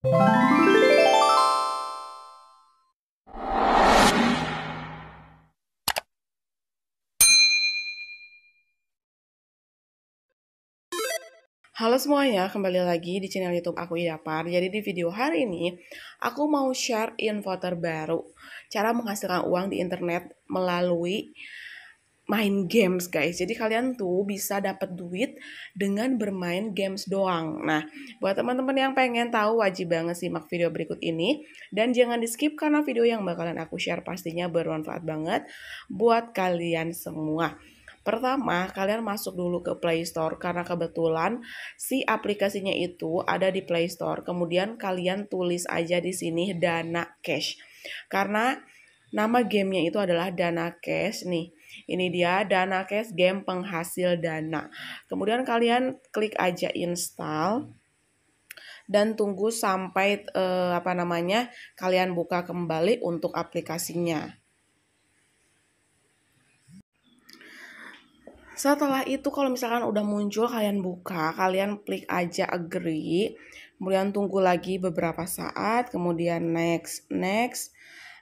Halo semuanya, kembali lagi di channel YouTube aku Idapar. Jadi di video hari ini, aku mau share info terbaru cara menghasilkan uang di internet melalui main games guys. Jadi kalian tuh bisa dapat duit dengan bermain games doang. Nah, buat teman-teman yang pengen tahu wajib banget simak video berikut ini dan jangan di skip karena video yang bakalan aku share pastinya bermanfaat banget buat kalian semua. Pertama, kalian masuk dulu ke Play Store karena kebetulan si aplikasinya itu ada di Play Store. Kemudian kalian tulis aja di sini Dana Cash. Karena nama gamenya itu adalah Dana Cash nih. Ini dia Dana Cash game penghasil dana. Kemudian kalian klik aja install dan tunggu sampai eh, apa namanya kalian buka kembali untuk aplikasinya. Setelah itu kalau misalkan udah muncul kalian buka, kalian klik aja agree, kemudian tunggu lagi beberapa saat, kemudian next, next,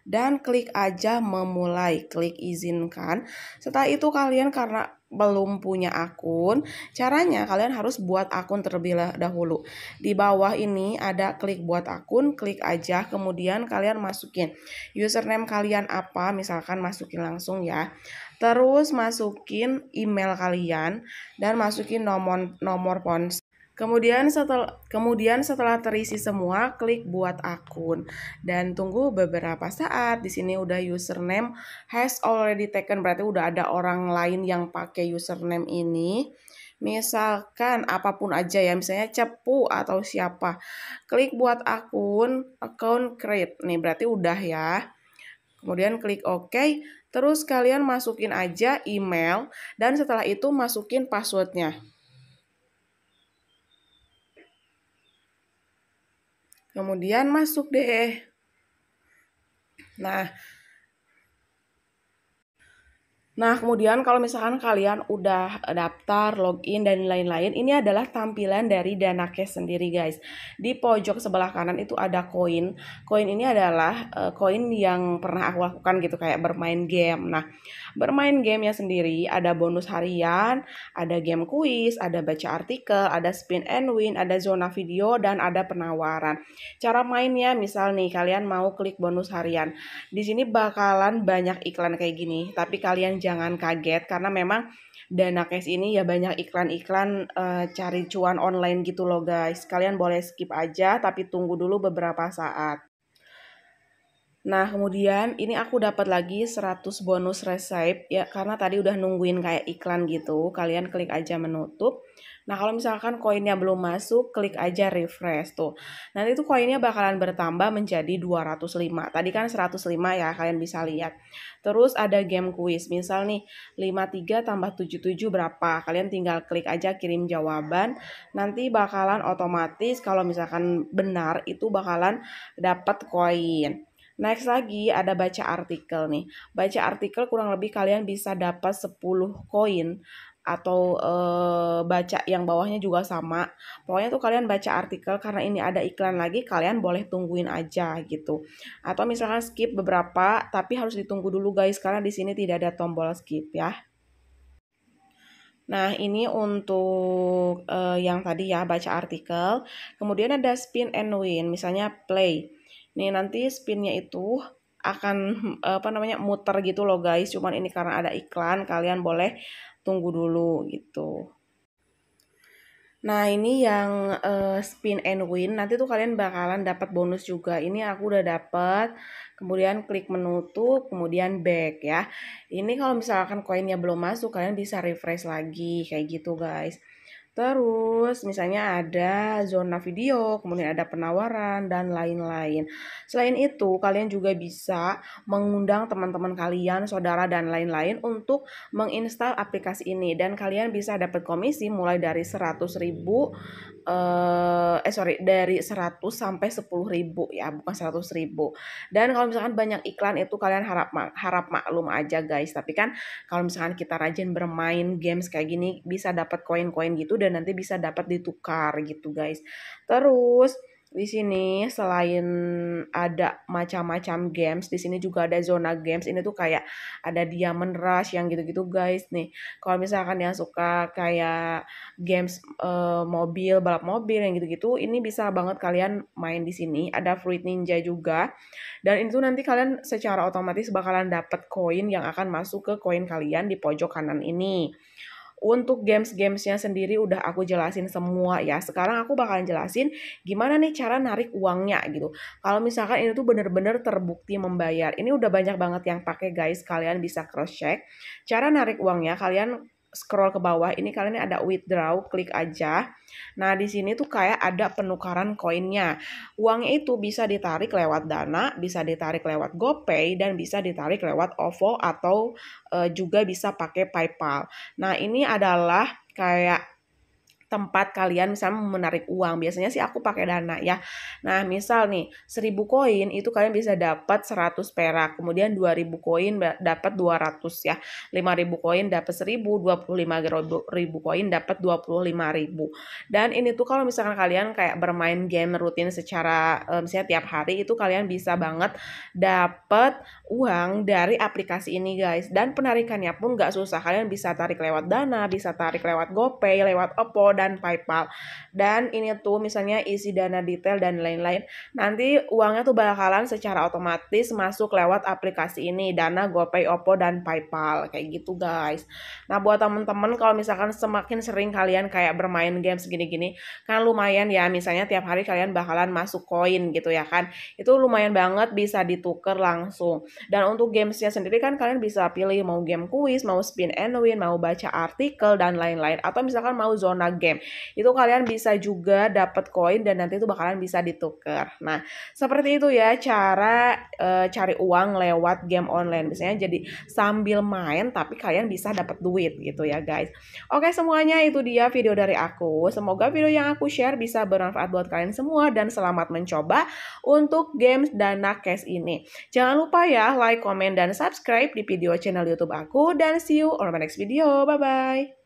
dan klik aja memulai, klik izinkan. Setelah itu kalian karena belum punya akun, caranya kalian harus buat akun terlebih dahulu. Di bawah ini ada klik buat akun, klik aja, kemudian kalian masukin username kalian apa, misalkan masukin langsung ya. Terus masukin email kalian dan masukin nomor nomor ponsel Kemudian setelah kemudian setelah terisi semua, klik buat akun dan tunggu beberapa saat. Di sini udah username has already taken berarti udah ada orang lain yang pakai username ini. Misalkan apapun aja ya, misalnya cepu atau siapa. Klik buat akun, account create. Nih berarti udah ya. Kemudian klik OK, terus kalian masukin aja email dan setelah itu masukin passwordnya. Kemudian masuk deh. Nah, Nah, kemudian kalau misalkan kalian udah daftar, login, dan lain-lain, ini adalah tampilan dari Dana Cash sendiri, guys. Di pojok sebelah kanan itu ada koin. Koin ini adalah eh, koin uh, yang pernah aku lakukan gitu, kayak bermain game. Nah, bermain gamenya sendiri ada bonus harian, ada game quiz, ada baca artikel, ada spin and win, ada zona video, dan ada penawaran. Cara mainnya, misal nih, kalian mau klik bonus harian. Di sini bakalan banyak iklan kayak gini, tapi kalian jangan jangan kaget karena memang dana cash ini ya banyak iklan-iklan uh, cari cuan online gitu loh guys. Kalian boleh skip aja tapi tunggu dulu beberapa saat. Nah, kemudian ini aku dapat lagi 100 bonus resep ya karena tadi udah nungguin kayak iklan gitu. Kalian klik aja menutup. Nah, kalau misalkan koinnya belum masuk, klik aja refresh tuh. Nanti tuh koinnya bakalan bertambah menjadi 205. Tadi kan 105 ya, kalian bisa lihat. Terus ada game quiz. Misal nih, 53 tambah 77 berapa? Kalian tinggal klik aja kirim jawaban. Nanti bakalan otomatis kalau misalkan benar itu bakalan dapat koin. Next lagi ada baca artikel nih. Baca artikel kurang lebih kalian bisa dapat 10 koin atau e, baca yang bawahnya juga sama. Pokoknya tuh kalian baca artikel karena ini ada iklan lagi, kalian boleh tungguin aja gitu. Atau misalkan skip beberapa, tapi harus ditunggu dulu guys karena di sini tidak ada tombol skip ya. Nah, ini untuk uh, yang tadi ya, baca artikel. Kemudian ada spin and win, misalnya play. Nih nanti spinnya itu akan eh, apa namanya muter gitu loh guys. Cuman ini karena ada iklan kalian boleh tunggu dulu gitu. Nah ini yang uh, spin and win nanti tuh kalian bakalan dapat bonus juga. Ini aku udah dapat. Kemudian klik menutup, kemudian back ya. Ini kalau misalkan koinnya belum masuk kalian bisa refresh lagi kayak gitu guys. Terus misalnya ada zona video, kemudian ada penawaran dan lain-lain. Selain itu, kalian juga bisa mengundang teman-teman kalian, saudara dan lain-lain untuk menginstal aplikasi ini dan kalian bisa dapat komisi mulai dari 100.000 eh eh sorry dari 100 sampai ribu ya, bukan ribu Dan kalau misalkan banyak iklan itu kalian harap harap maklum aja guys, tapi kan kalau misalkan kita rajin bermain games kayak gini bisa dapat koin-koin gitu dan dan nanti bisa dapat ditukar gitu guys. Terus di sini selain ada macam-macam games, di sini juga ada zona games. Ini tuh kayak ada Diamond Rush yang gitu-gitu guys nih. Kalau misalkan yang suka kayak games uh, mobil, balap mobil yang gitu-gitu, ini bisa banget kalian main di sini. Ada Fruit Ninja juga. Dan itu nanti kalian secara otomatis bakalan dapat koin yang akan masuk ke koin kalian di pojok kanan ini. Untuk games-gamesnya sendiri udah aku jelasin semua ya. Sekarang aku bakalan jelasin gimana nih cara narik uangnya gitu. Kalau misalkan ini tuh bener-bener terbukti membayar. Ini udah banyak banget yang pakai guys. Kalian bisa cross check. Cara narik uangnya kalian scroll ke bawah ini kalian ada withdraw klik aja nah di sini tuh kayak ada penukaran koinnya uangnya itu bisa ditarik lewat dana bisa ditarik lewat gopay dan bisa ditarik lewat ovo atau e, juga bisa pakai paypal nah ini adalah kayak tempat kalian misalnya menarik uang. Biasanya sih aku pakai dana ya. Nah, misal nih 1000 koin itu kalian bisa dapat 100 perak. Kemudian 2000 ya. koin dapat 200 ya. 5000 koin dapat 1000, 25.000 koin dapat 25.000. Dan ini tuh kalau misalkan kalian kayak bermain game rutin secara eh, misalnya tiap hari itu kalian bisa banget dapat uang dari aplikasi ini guys. Dan penarikannya pun gak susah. Kalian bisa tarik lewat Dana, bisa tarik lewat GoPay, lewat Oppo dan PayPal. Dan ini tuh misalnya isi dana detail dan lain-lain. Nanti uangnya tuh bakalan secara otomatis masuk lewat aplikasi ini, Dana, GoPay, Oppo dan PayPal kayak gitu guys. Nah, buat temen-temen kalau misalkan semakin sering kalian kayak bermain games gini-gini, kan lumayan ya misalnya tiap hari kalian bakalan masuk koin gitu ya kan. Itu lumayan banget bisa dituker langsung. Dan untuk gamesnya sendiri kan kalian bisa pilih mau game kuis, mau spin and win, mau baca artikel dan lain-lain atau misalkan mau zona game game. Itu kalian bisa juga dapat koin dan nanti itu bakalan bisa ditukar. Nah, seperti itu ya cara uh, cari uang lewat game online. Misalnya jadi sambil main tapi kalian bisa dapat duit gitu ya, guys. Oke, semuanya itu dia video dari aku. Semoga video yang aku share bisa bermanfaat buat kalian semua dan selamat mencoba untuk games Dana Cash ini. Jangan lupa ya like, comment, dan subscribe di video channel YouTube aku dan see you on my next video. Bye-bye.